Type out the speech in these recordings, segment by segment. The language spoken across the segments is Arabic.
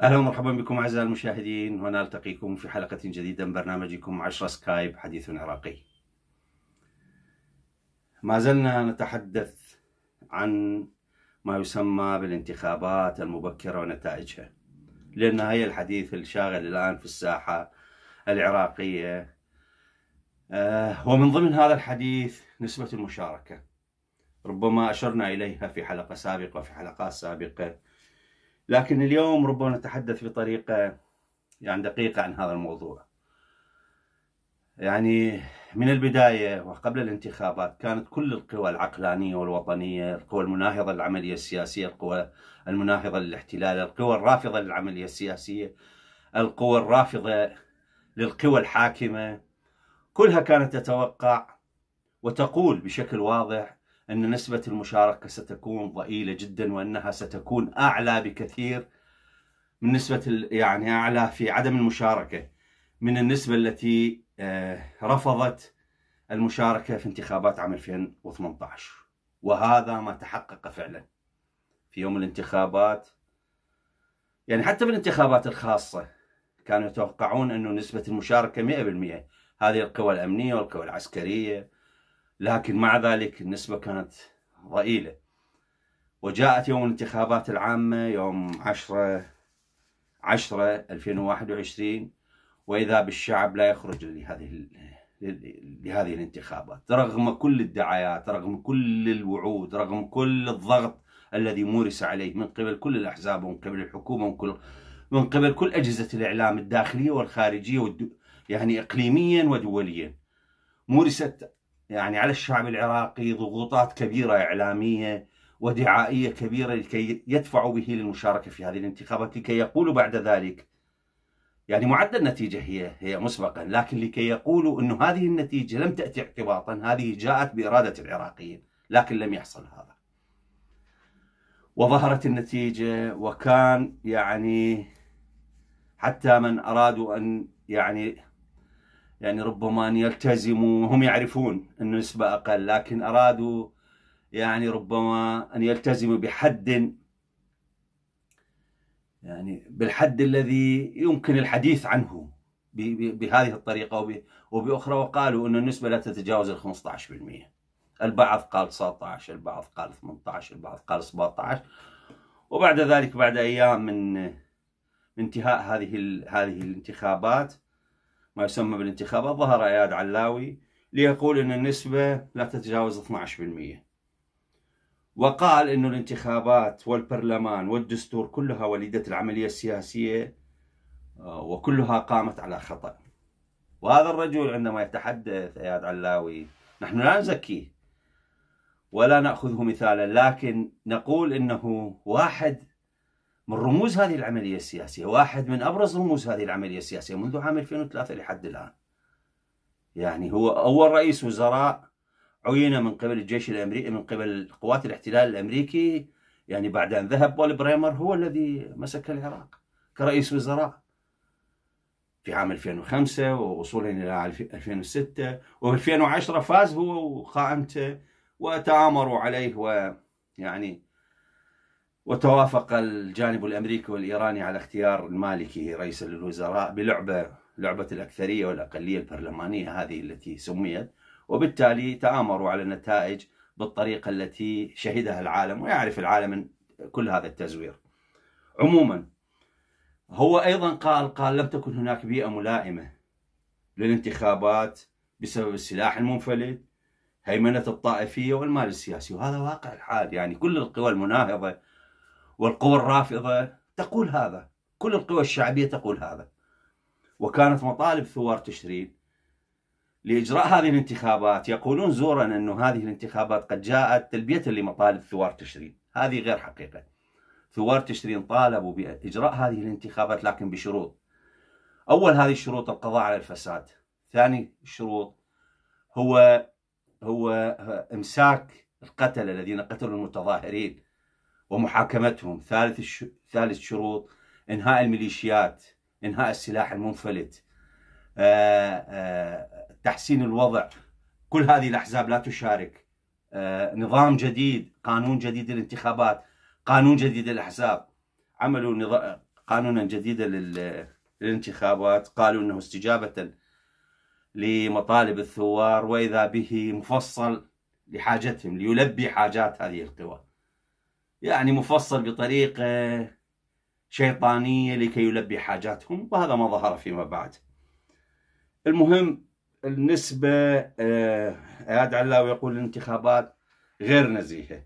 اهلا ومرحبا بكم اعزائي المشاهدين ونلتقيكم في حلقه جديده من برنامجكم 10 سكايب حديث عراقي. ما زلنا نتحدث عن ما يسمى بالانتخابات المبكره ونتائجها. لأن هي الحديث الشاغل الآن في الساحة العراقية آه، ومن ضمن هذا الحديث نسبة المشاركة ربما أشرنا إليها في حلقة سابقة وفي حلقات سابقة لكن اليوم ربما نتحدث بطريقة يعني دقيقة عن هذا الموضوع يعني من البداية وقبل الانتخابات كانت كل القوى العقلانية والوطنية القوى المناهضة للعملية السياسية القوى المناهضة للاحتلال القوى الرافضة للعملية السياسية القوى الرافضة للقوى الحاكمة كلها كانت تتوقع وتقول بشكل واضح أن نسبة المشاركة ستكون ضئيلة جدا وأنها ستكون أعلى بكثير من نسبة يعني أعلى في عدم المشاركة من النسبة التي آه، رفضت المشاركة في انتخابات عام 2018 وهذا ما تحقق فعلا في يوم الانتخابات يعني حتى في الانتخابات الخاصة كانوا يتوقعون أنه نسبة المشاركة 100% هذه القوى الأمنية والقوى العسكرية لكن مع ذلك النسبة كانت ضئيلة وجاءت يوم الانتخابات العامة يوم 10 10 2021 وإذا بالشعب لا يخرج لهذه لهذه الانتخابات رغم كل الدعايات رغم كل الوعود رغم كل الضغط الذي مورس عليه من قبل كل الأحزاب ومن قبل الحكومة ومن قبل, من قبل كل أجهزة الإعلام الداخلية والخارجية والد... يعني إقليميا ودوليا مورست يعني على الشعب العراقي ضغوطات كبيرة إعلامية ودعائية كبيرة لكي يدفعوا به للمشاركة في هذه الانتخابات لكي يقولوا بعد ذلك يعني معدل النتيجة هي هي مسبقا لكن لكي يقولوا أن هذه النتيجة لم تأتي اعتباطا هذه جاءت بإرادة العراقيين لكن لم يحصل هذا وظهرت النتيجة وكان يعني حتى من أرادوا أن يعني يعني ربما أن يلتزموا هم يعرفون نسبة أقل لكن أرادوا يعني ربما أن يلتزموا بحد يعني بالحد الذي يمكن الحديث عنه بهذه الطريقة وبأخرى وقالوا أن النسبة لا تتجاوز ال 15% البعض قال 19 البعض قال 18 البعض قال 17 وبعد ذلك بعد أيام من انتهاء هذه هذه الانتخابات ما يسمى بالانتخابات ظهر اياد علاوي ليقول ان النسبه لا تتجاوز 12% وقال أن الانتخابات والبرلمان والدستور كلها وليدة العملية السياسية آه، وكلها قامت على خطأ وهذا الرجل عندما يتحدث اياد علاوي نحن لا نزكيه ولا ناخذه مثالا لكن نقول انه واحد من رموز هذه العمليه السياسيه، واحد من ابرز رموز هذه العمليه السياسيه منذ عام 2003 لحد الان. يعني هو اول رئيس وزراء عين من قبل الجيش الأمريكي من قبل قوات الاحتلال الأمريكي يعني بعد أن ذهب بول بريمر هو الذي مسك العراق كرئيس وزراء في عام 2005 ووصولا إلى 2006 وفي 2010 فاز هو وقائمته وتآمروا عليه ويعني وتوافق الجانب الأمريكي والإيراني على اختيار المالكي رئيسا للوزراء بلعبة لعبة الأكثرية والأقلية البرلمانية هذه التي سميت وبالتالي تآمروا على النتائج بالطريقة التي شهدها العالم ويعرف العالم كل هذا التزوير عموما هو أيضا قال قال لم تكن هناك بيئة ملائمة للانتخابات بسبب السلاح المنفلت هيمنة الطائفية والمال السياسي وهذا واقع الحال يعني كل القوى المناهضة والقوى الرافضة تقول هذا كل القوى الشعبية تقول هذا وكانت مطالب ثوار تشرين لإجراء هذه الانتخابات يقولون زورا أنه هذه الانتخابات قد جاءت تلبية لمطالب ثوار تشرين هذه غير حقيقة ثوار تشرين طالبوا بإجراء هذه الانتخابات لكن بشروط أول هذه الشروط القضاء على الفساد ثاني الشروط هو هو إمساك القتلة الذين قتلوا المتظاهرين ومحاكمتهم ثالث ثالث شروط إنهاء الميليشيات إنهاء السلاح المنفلت آه، آه، تحسين الوضع كل هذه الأحزاب لا تشارك آه، نظام جديد قانون جديد للانتخابات قانون جديد للأحزاب عملوا قانونا جديدا للانتخابات قالوا أنه استجابة لمطالب الثوار وإذا به مفصل لحاجتهم ليلبي حاجات هذه القوى يعني مفصل بطريقة شيطانية لكي يلبي حاجاتهم وهذا ما ظهر فيما بعد المهم النسبة آه علاوي يقول الانتخابات غير نزيهة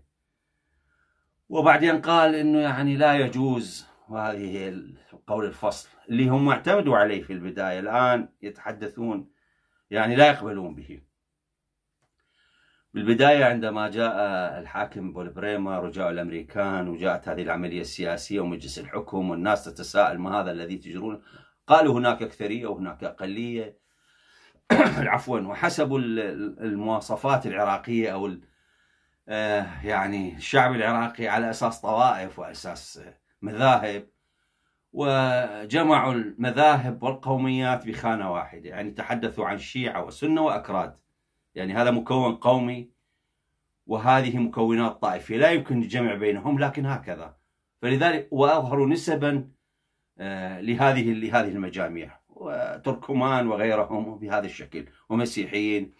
وبعدين قال انه يعني لا يجوز وهذه هي قول الفصل اللي هم اعتمدوا عليه في البداية الآن يتحدثون يعني لا يقبلون به بالبداية عندما جاء الحاكم بول بريمر وجاءوا الأمريكان وجاءت هذه العملية السياسية ومجلس الحكم والناس تتساءل ما هذا الذي تجرونه قالوا هناك أكثرية وهناك أقلية عفوا وحسب المواصفات العراقية أو آه، يعني الشعب العراقي على أساس طوائف وأساس مذاهب وجمعوا المذاهب والقوميات بخانة واحدة يعني تحدثوا عن شيعة وسنة وأكراد يعني هذا مكون قومي وهذه مكونات طائفية لا يمكن الجمع بينهم لكن هكذا فلذلك وأظهروا نسبا آه، لهذه لهذه المجاميع وتركمان وغيرهم بهذا الشكل ومسيحيين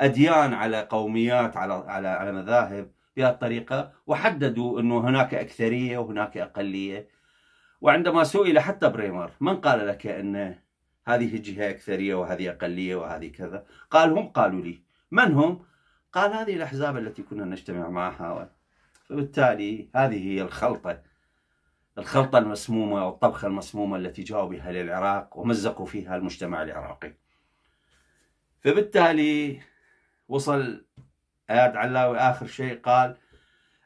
أديان على قوميات على على على مذاهب بهذه الطريقة وحددوا أنه هناك أكثرية وهناك أقلية وعندما سئل حتى بريمر من قال لك أن هذه جهة أكثرية وهذه أقلية وهذه كذا قال هم قالوا لي من هم؟ قال هذه الأحزاب التي كنا نجتمع معها فبالتالي هذه هي الخلطة الخلطة المسمومة والطبخة المسمومة التي جاؤوا بها للعراق ومزقوا فيها المجتمع العراقي فبالتالي وصل آياد علاوي آخر شيء قال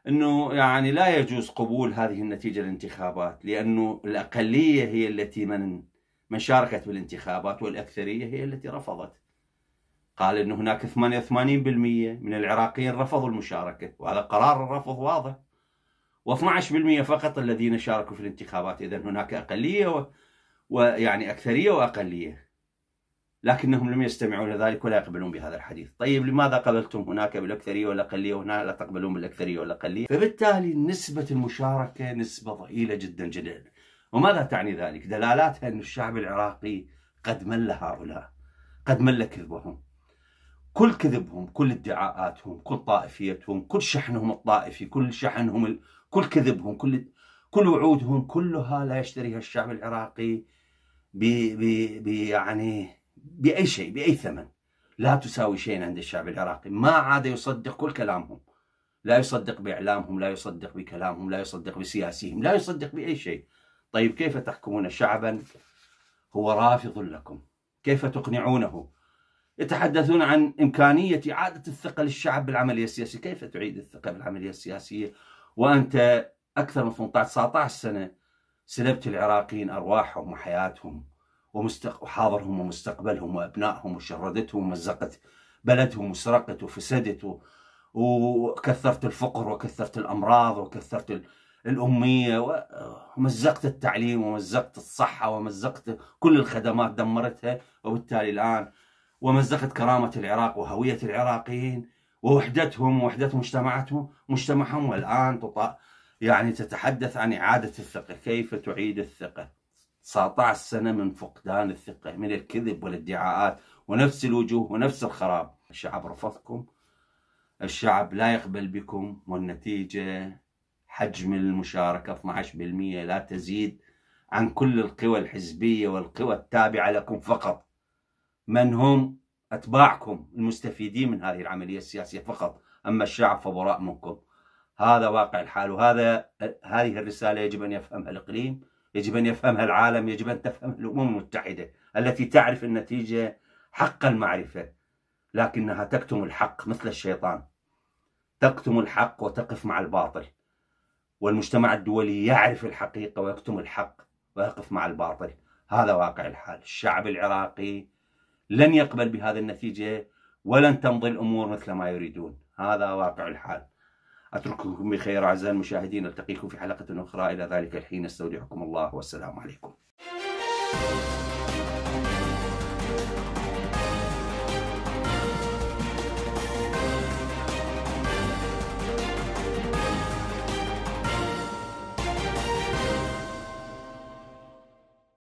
أنه يعني لا يجوز قبول هذه النتيجة الانتخابات لأنه الأقلية هي التي من من شاركت بالانتخابات والأكثرية هي التي رفضت قال أنه هناك 88% من العراقيين رفضوا المشاركة وهذا قرار الرفض واضح و12% فقط الذين شاركوا في الانتخابات إذا هناك أقلية و... ويعني أكثرية وأقلية لكنهم لم يستمعوا إلى ذلك ولا يقبلون بهذا الحديث طيب لماذا قبلتم هناك بالأكثرية والأقلية وهنا لا تقبلون بالأكثرية والأقلية فبالتالي نسبة المشاركة نسبة ضئيلة جدا جدا وماذا تعني ذلك دلالاتها أن الشعب العراقي قد مل هؤلاء قد مل كذبهم كل كذبهم كل ادعاءاتهم كل طائفيتهم كل شحنهم الطائفي كل شحنهم ال... كل كذبهم كل كل وعودهم كلها لا يشتريها الشعب العراقي ب... ب... ب... يعني بأي شيء بأي ثمن لا تساوي شيء عند الشعب العراقي ما عاد يصدق كل كلامهم لا يصدق بإعلامهم لا يصدق بكلامهم لا يصدق بسياسيهم لا يصدق بأي شيء طيب كيف تحكمون شعبا هو رافض لكم كيف تقنعونه يتحدثون عن إمكانية إعادة الثقة للشعب بالعملية السياسية كيف تعيد الثقة بالعملية السياسية وأنت أكثر من 18 سنة سلبت العراقيين أرواحهم وحياتهم ومستق... وحاضرهم ومستقبلهم وأبنائهم وشردتهم ومزقت بلدهم وسرقت وفسدت و... وكثرت الفقر وكثرت الأمراض وكثرت ال... الأمية ومزقت التعليم ومزقت الصحة ومزقت كل الخدمات دمرتها وبالتالي الآن ومزقت كرامة العراق وهوية العراقيين ووحدتهم ووحدة مجتمعاتهم مجتمعهم والآن تط... يعني تتحدث عن إعادة الثقة كيف تعيد الثقة 19 سنة من فقدان الثقة من الكذب والادعاءات ونفس الوجوه ونفس الخراب الشعب رفضكم الشعب لا يقبل بكم والنتيجة حجم المشاركة 12% لا تزيد عن كل القوى الحزبية والقوى التابعة لكم فقط من هم أتباعكم المستفيدين من هذه العملية السياسية فقط أما الشعب فبراء منكم هذا واقع الحال وهذا هذه الرسالة يجب أن يفهمها الإقليم يجب أن يفهمها العالم يجب أن تفهمها الأمم المتحدة التي تعرف النتيجة حق المعرفة لكنها تكتم الحق مثل الشيطان تكتم الحق وتقف مع الباطل والمجتمع الدولي يعرف الحقيقة ويكتم الحق ويقف مع الباطل هذا واقع الحال الشعب العراقي لن يقبل بهذه النتيجة ولن تمضي الأمور مثل ما يريدون هذا واقع الحال أترككم بخير أعزائي المشاهدين ألتقيكم في حلقة أخرى إلى ذلك الحين استودعكم الله والسلام عليكم